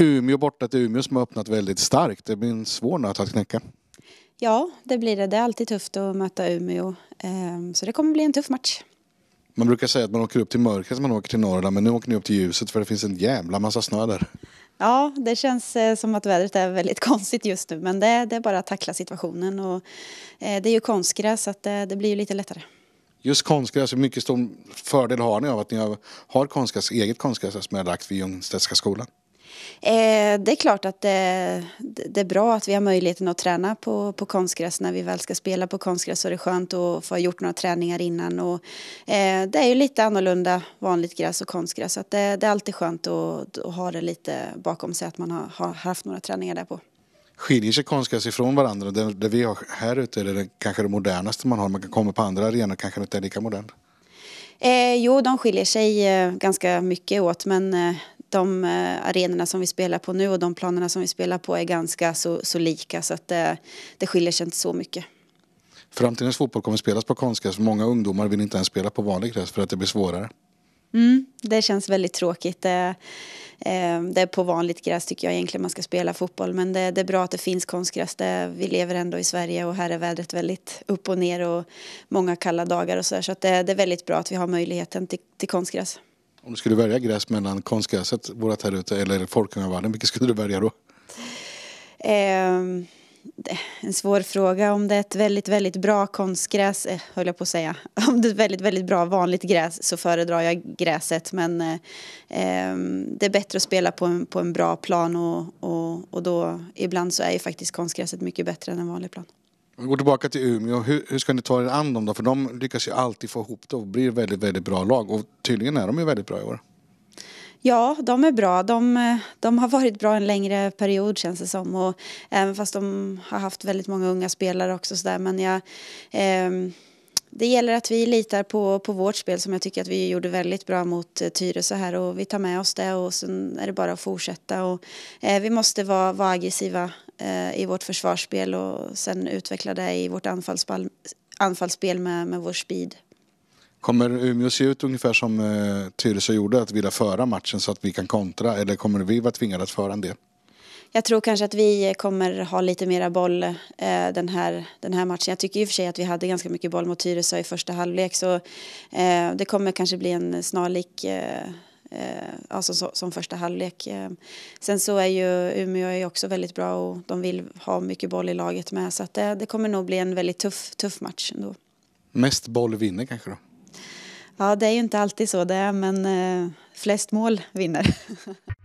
Umeå borta till Umeå som har öppnat väldigt starkt. Det blir en svår nöt att knäcka. Ja, det blir det. Det är alltid tufft att möta Umeå. Ehm, så det kommer bli en tuff match. Man brukar säga att man åker upp till mörkret när man åker till Norrland men nu åker ni upp till ljuset för det finns en jävla massa snö där. Ja, det känns eh, som att vädret är väldigt konstigt just nu men det, det är bara att tackla situationen och eh, det är ju konstgräs så det, det blir ju lite lättare. Just konstgräs, hur mycket stor fördel har ni av att ni har, har konstgräs, eget konstgräs som är lagt vid Ljungstedtska skolan? Eh, det är klart att det, det, är bra att vi har möjligheten att träna på, på konstgräs. När vi väl ska spela på konstgräs så är skönt att få ha gjort några träningar innan. Och, eh, det är ju lite annorlunda vanligt gräs och konstgräs. Så det, det, är alltid skönt att, att, ha det lite bakom sig att man har, har haft några träningar där på skiljer sig konstgräs ifrån varandra. Det, det, vi har här ute är det kanske det modernaste man har. Man kan komma på andra arenor kanske inte är lika modernt. Eh, jo, de skiljer sig eh, ganska mycket åt, men eh, de eh, arenorna som vi spelar på nu och de planerna som vi spelar på är ganska så, så lika så att det, eh, det skiljer sig inte så mycket. Framtidens fotboll kommer spelas på konstgräs. Många ungdomar vill inte ens spela på vanlig gräs för att det blir svårare. Mm, det känns väldigt tråkigt. Det, eh, det, är på vanligt gräs tycker jag egentligen man ska spela fotboll. Men det, det är bra att det finns konstgräs. Det, vi lever ändå i Sverige och här är vädret väldigt upp och ner och många kalla dagar och så där. Så det, det, är väldigt bra att vi har möjligheten till, till konstgräs. Om du skulle välja gräs mellan konstgräset, vårat här ute, eller Folkungavallen, vilket skulle du välja då? Um en svår fråga. Om det är ett väldigt, väldigt bra konstgräs, eh, höll jag på att säga. Om det är ett väldigt, väldigt bra vanligt gräs så föredrar jag gräset. Men eh, ehm, det är bättre att spela på en, på en bra plan och, och, och då ibland så är ju faktiskt konstgräset mycket bättre än en vanlig plan. Om vi går tillbaka till Umeå, hur, hur ska ni ta er an dem då? För de lyckas ju alltid få ihop det och blir väldigt, väldigt bra lag. Och tydligen är de ju väldigt bra i år. Ja, de är bra. De, de, har varit bra en längre period känns det som. Och, även fast de har haft väldigt många unga spelare också så där. Men jag, eh, det gäller att vi litar på, på vårt spel som jag tycker att vi gjorde väldigt bra mot eh, Tyresö här och vi tar med oss det och sen är det bara att fortsätta. Och, eh, vi måste vara, vara aggressiva eh, i vårt försvarsspel och sen utveckla det i vårt anfallsspel, anfallsspel med, med vår speed. Kommer Umeå se ut ungefär som eh, Tyresö gjorde, att vilja föra matchen så att vi kan kontra eller kommer vi vara tvingade att föra en del? Jag tror kanske att vi kommer ha lite mera boll eh, den, här, den här matchen. Jag tycker i och för sig att vi hade ganska mycket boll mot Tyresö i första halvlek så eh, det kommer kanske bli en snarlik eh, Eh, alltså som, som första halvlek. Eh, sen så är ju Umeå är också väldigt bra och de vill ha mycket boll i laget med så att det, det kommer nog bli en väldigt tuff, tuff match ändå. Mest boll vinner kanske då? Ja, det är ju inte alltid så det är, men eh, flest mål vinner.